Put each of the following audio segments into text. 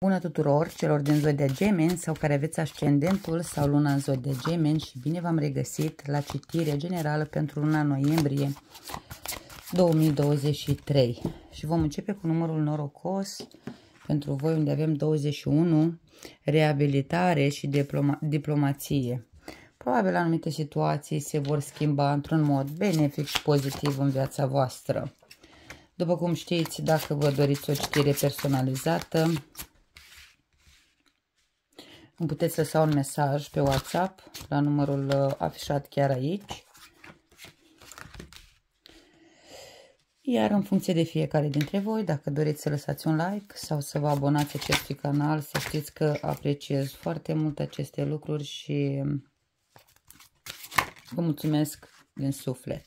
Bună tuturor celor din Zodia Gemeni sau care aveți ascendentul sau luna în Zodia Gemeni și bine v-am regăsit la citire generală pentru luna noiembrie 2023 și vom începe cu numărul norocos pentru voi unde avem 21 reabilitare și diploma diplomație. Probabil anumite situații se vor schimba într-un mod benefic și pozitiv în viața voastră. După cum știți, dacă vă doriți o citire personalizată, îmi puteți lăsa un mesaj pe WhatsApp la numărul uh, afișat chiar aici. Iar în funcție de fiecare dintre voi, dacă doriți să lăsați un like sau să vă abonați acestui canal, să știți că apreciez foarte mult aceste lucruri și vă mulțumesc din suflet.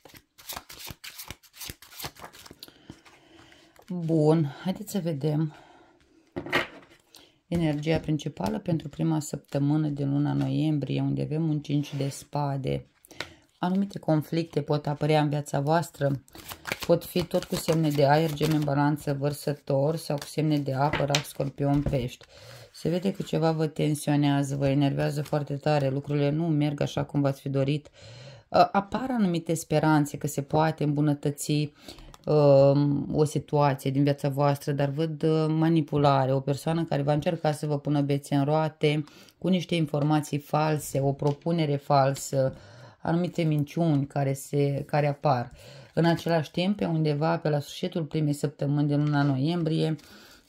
Bun, haideți să vedem energia principală pentru prima săptămână din luna noiembrie, unde avem un 5 de spade. Anumite conflicte pot apărea în viața voastră, pot fi tot cu semne de aer, gem în balanță, vărsător sau cu semne de apă, rac, scorpion, pești. Se vede că ceva vă tensionează, vă enervează foarte tare, lucrurile nu merg așa cum v-ați fi dorit. Ă, apar anumite speranțe că se poate îmbunătăți Um, o situație din viața voastră, dar văd uh, manipulare, o persoană care va încerca să vă pună bețe în roate cu niște informații false, o propunere falsă, anumite minciuni care, se, care apar. În același timp, pe undeva, pe la sfârșitul primei săptămâni din luna noiembrie,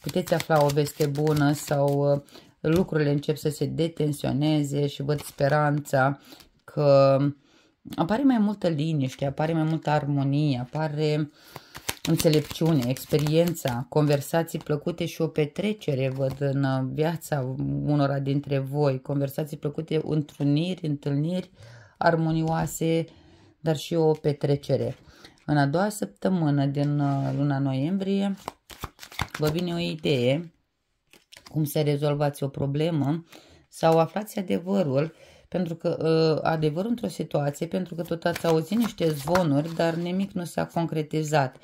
puteți afla o veste bună sau uh, lucrurile încep să se detensioneze și văd speranța că apare mai multă liniște, apare mai multă armonie, apare uh, înțelepciune, experiența, conversații plăcute și o petrecere, văd, în uh, viața unora dintre voi, conversații plăcute, întruniri, întâlniri armonioase, dar și o petrecere. În a doua săptămână din uh, luna noiembrie vă vine o idee cum să rezolvați o problemă sau aflați adevărul pentru că uh, adevărul într-o situație, pentru că tot ați auzit niște zvonuri, dar nimic nu s-a concretizat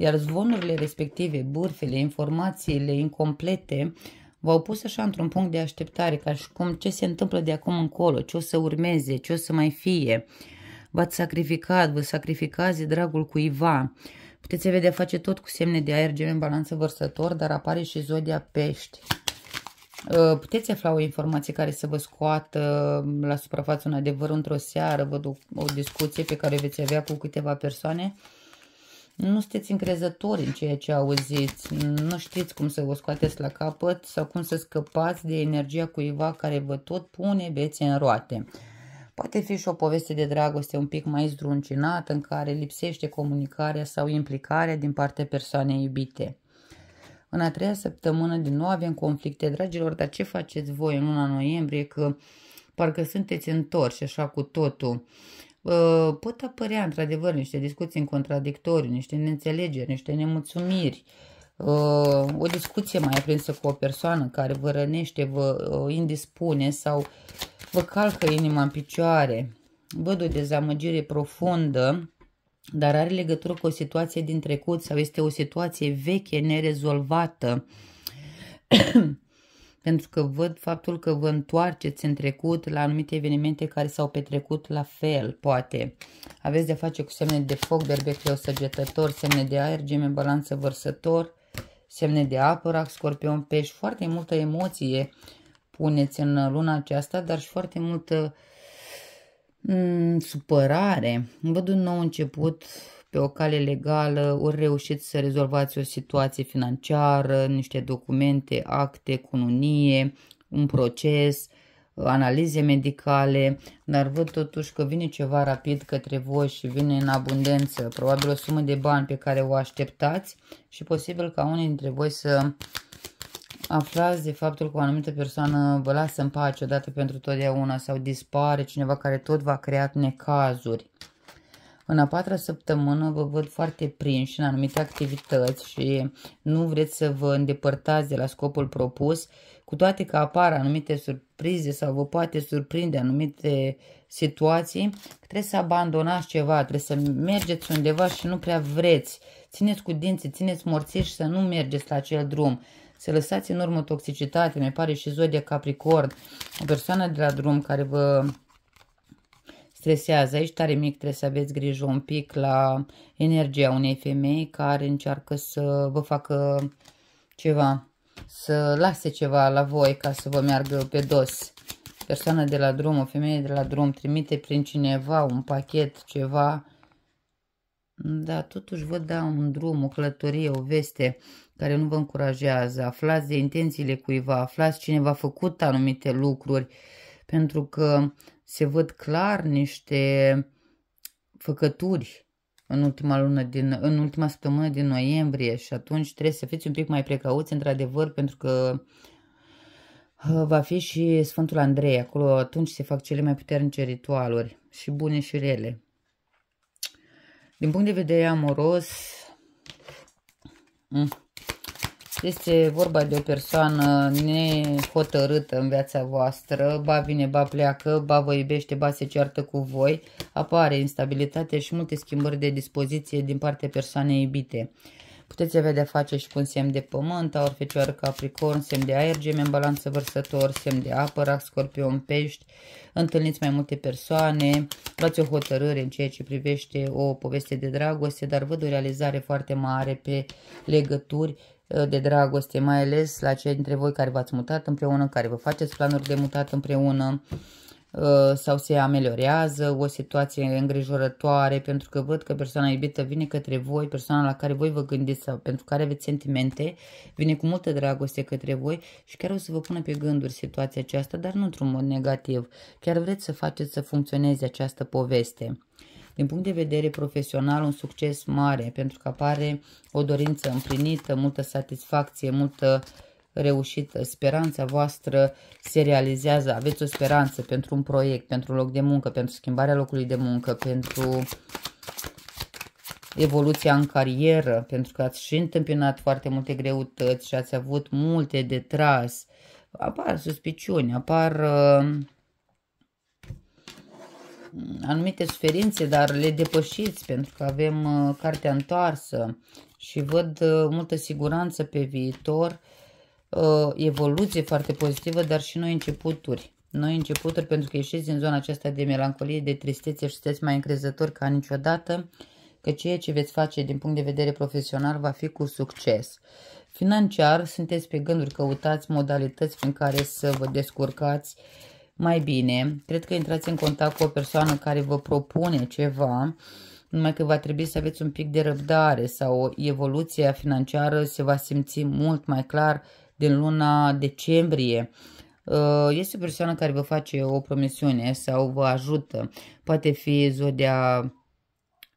iar zvonurile respective, burfele, informațiile incomplete v-au pus așa într-un punct de așteptare, ca și cum ce se întâmplă de acum încolo, ce o să urmeze, ce o să mai fie. V-ați sacrificat, vă sacrificați dragul cuiva. Puteți vedea face tot cu semne de aer, gemeni, balanță, vărsător, dar apare și zodia pești. Uh, puteți afla o informație care să vă scoată uh, la suprafață un adevăr într-o seară, văd o, o discuție pe care o veți avea cu câteva persoane nu sunteți încrezători în ceea ce auziți, nu știți cum să vă scoateți la capăt sau cum să scăpați de energia cuiva care vă tot pune bețe în roate. Poate fi și o poveste de dragoste un pic mai zdruncinată în care lipsește comunicarea sau implicarea din partea persoanei iubite. În a treia săptămână din nou avem conflicte, dragilor, dar ce faceți voi în luna noiembrie că parcă sunteți întorși așa cu totul Ă, pot apărea într-adevăr niște discuții în contradictoriu, niște neînțelegeri, niște nemulțumiri, ă, o discuție mai aprinsă cu o persoană care vă rănește, vă ă, indispune sau vă calcă inima în picioare. Văd o dezamăgire profundă, dar are legătură cu o situație din trecut sau este o situație veche, nerezolvată. pentru că văd faptul că vă întoarceți în trecut la anumite evenimente care s-au petrecut la fel, poate. Aveți de face cu semne de foc, berbecleu săgetător, semne de aer, geme balanță vărsător, semne de apă, rac, scorpion, pești. Foarte multă emoție puneți în luna aceasta, dar și foarte multă mm, supărare. Văd un nou început pe o cale legală, ori reușiți să rezolvați o situație financiară, niște documente, acte, cununie, un proces, analize medicale, dar văd totuși că vine ceva rapid către voi și vine în abundență, probabil o sumă de bani pe care o așteptați și posibil ca unii dintre voi să aflați de faptul că o anumită persoană vă lasă în pace odată pentru totdeauna sau dispare cineva care tot v-a creat necazuri. În a patra săptămână vă văd foarte prinși în anumite activități și nu vreți să vă îndepărtați de la scopul propus, cu toate că apar anumite surprize sau vă poate surprinde anumite situații, trebuie să abandonați ceva, trebuie să mergeți undeva și nu prea vreți. Țineți cu dinții, țineți morții și să nu mergeți la acel drum să lăsați în urmă toxicitate, mi pare și zodia Capricorn, o persoană de la drum care vă stresează. Aici tare mic trebuie să aveți grijă un pic la energia unei femei care încearcă să vă facă ceva, să lase ceva la voi ca să vă meargă pe dos. Persoana de la drum, o femeie de la drum trimite prin cineva un pachet, ceva. Da, totuși vă da un drum, o călătorie, o veste care nu vă încurajează. Aflați de intențiile cuiva, aflați cine v-a făcut anumite lucruri, pentru că se văd clar niște făcături în ultima lună din, în ultima săptămână din noiembrie și atunci trebuie să fiți un pic mai precauți într-adevăr pentru că uh, va fi și Sfântul Andrei, acolo atunci se fac cele mai puternice ritualuri și bune și rele. Din punct de vedere amoros, mm, este vorba de o persoană nehotărâtă în viața voastră, ba vine, ba pleacă, ba vă iubește, ba se ceartă cu voi, apare instabilitate și multe schimbări de dispoziție din partea persoanei iubite. Puteți avea de-a face și cu un semn de pământ, aur, fecioară, capricorn, semn de aer, gemen balanță vărsător, semn de apă, rac, scorpion, pești. Întâlniți mai multe persoane, luați o hotărâre în ceea ce privește o poveste de dragoste, dar văd o realizare foarte mare pe legături Uh, de dragoste, mai ales la cei dintre voi care v-ați mutat împreună, care vă faceți planuri de mutat împreună uh, sau se ameliorează o situație îngrijorătoare pentru că văd că persoana iubită vine către voi, persoana la care voi vă gândiți sau pentru care aveți sentimente, vine cu multă dragoste către voi și chiar o să vă pună pe gânduri situația aceasta, dar nu într-un mod negativ. Chiar vreți să faceți să funcționeze această poveste din punct de vedere profesional, un succes mare, pentru că apare o dorință împlinită, multă satisfacție, multă reușită. Speranța voastră se realizează, aveți o speranță pentru un proiect, pentru un loc de muncă, pentru schimbarea locului de muncă, pentru evoluția în carieră, pentru că ați și întâmpinat foarte multe greutăți și ați avut multe de tras. Apar suspiciuni, apar... Uh, anumite suferințe, dar le depășiți pentru că avem uh, cartea întoarsă și văd uh, multă siguranță pe viitor, uh, evoluție foarte pozitivă, dar și noi începuturi. Noi începuturi pentru că ieșiți din zona aceasta de melancolie, de tristețe și sunteți mai încrezători ca niciodată că ceea ce veți face din punct de vedere profesional va fi cu succes. Financiar, sunteți pe gânduri, căutați modalități prin care să vă descurcați uh, mai bine. Cred că intrați în contact cu o persoană care vă propune ceva, numai că va trebui să aveți un pic de răbdare sau evoluția financiară se va simți mult mai clar din luna decembrie. Uh, este o persoană care vă face o promisiune sau vă ajută. Poate fi zodia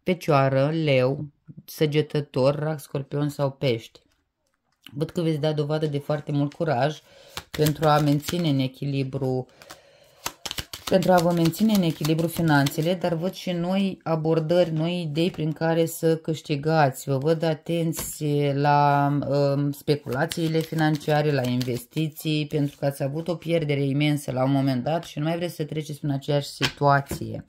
pecioară, leu, săgetător, rac, scorpion sau pești. Văd că veți da dovadă de foarte mult curaj pentru a menține în echilibru uh, pentru a vă menține în echilibru finanțele, dar văd și noi abordări, noi idei prin care să câștigați. Vă văd atenți la um, speculațiile financiare, la investiții, pentru că ați avut o pierdere imensă la un moment dat și nu mai vreți să treceți prin aceeași situație.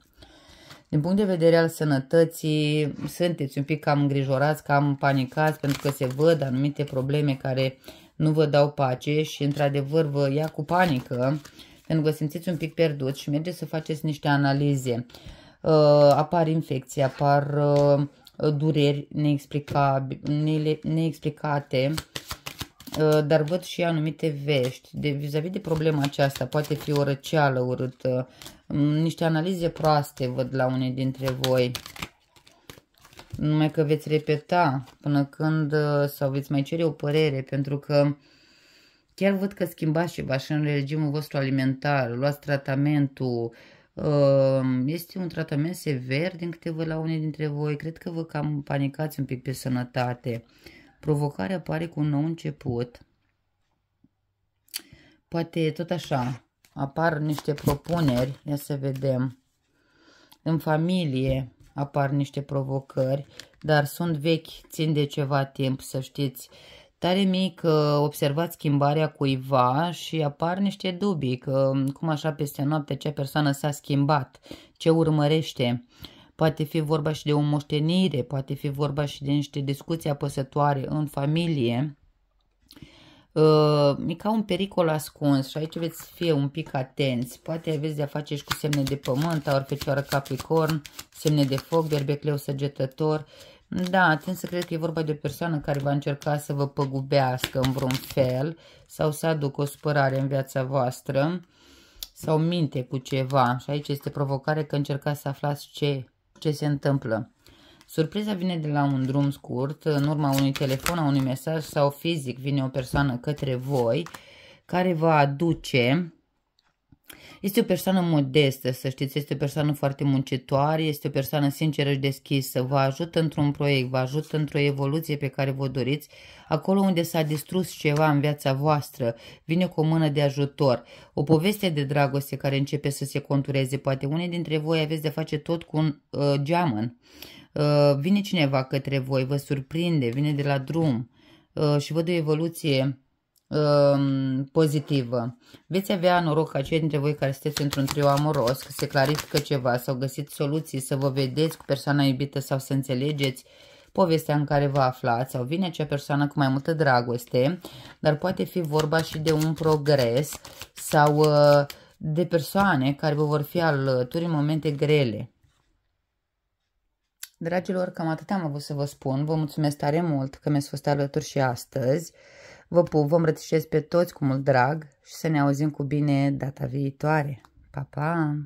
Din punct de vedere al sănătății, sunteți un pic cam îngrijorați, cam panicați, pentru că se văd anumite probleme care nu vă dau pace și, într-adevăr, vă ia cu panică când vă simțiți un pic pierdut și mergeți să faceți niște analize, uh, apar infecții, apar uh, dureri neexplicate, uh, dar văd și anumite vești de, vis-a-vis -vis de problema aceasta. Poate fi o răceală urâtă, mm, niște analize proaste văd la unii dintre voi numai că veți repeta până când uh, sau veți mai cere o părere, pentru că Chiar văd că schimbați ceva și în regimul vostru alimentar, luați tratamentul. Ehm, este un tratament sever din câte vă la unii dintre voi. Cred că vă cam panicați un pic pe sănătate. Provocarea apare cu un nou început. Poate tot așa, apar niște propuneri, ia să vedem. În familie apar niște provocări, dar sunt vechi, țin de ceva timp, să știți. Uh, Tare mic că observat schimbarea cuiva și apar niște dubii că cum așa peste noapte ce persoană s-a schimbat, ce urmărește. Poate fi vorba și de o moștenire, poate fi vorba și de niște discuții apăsătoare în familie. Ă, e ca un pericol ascuns și aici veți fi un pic atenți. Poate aveți de-a face și cu semne de pământ, aur fecioară capricorn, semne de foc, berbecleu săgetător. Da, tind să cred că e vorba de o persoană care va încerca să vă păgubească în vreun fel sau să aducă o spărare în viața voastră sau minte cu ceva. Și aici este provocare că încercați să aflați ce, ce se întâmplă. Surpriza vine de la un drum scurt, în urma unui telefon, a unui mesaj sau fizic vine o persoană către voi care vă aduce este o persoană modestă, să știți, este o persoană foarte muncitoare, este o persoană sinceră și deschisă, vă ajută într-un proiect, vă ajută într-o evoluție pe care vă doriți, acolo unde s-a distrus ceva în viața voastră, vine cu o mână de ajutor. O poveste de dragoste care începe să se contureze, poate unii dintre voi aveți de face tot cu un uh, geamăn. Uh, vine cineva către voi, vă surprinde, vine de la drum uh, și văd o evoluție Um, pozitivă. Veți avea noroc ca cei dintre voi care sunteți într-un trio amoros, că se clarifică ceva sau găsiți soluții, să vă vedeți cu persoana iubită sau să înțelegeți povestea în care vă aflați sau vine acea persoană cu mai multă dragoste, dar poate fi vorba și de un progres sau uh, de persoane care vă vor fi alături în momente grele. Dragilor, cam atât am avut să vă spun. Vă mulțumesc tare mult că mi-ați fost alături și astăzi. Vă pup, vă îmbrățișez pe toți cu mult drag și să ne auzim cu bine data viitoare. Pa, pa!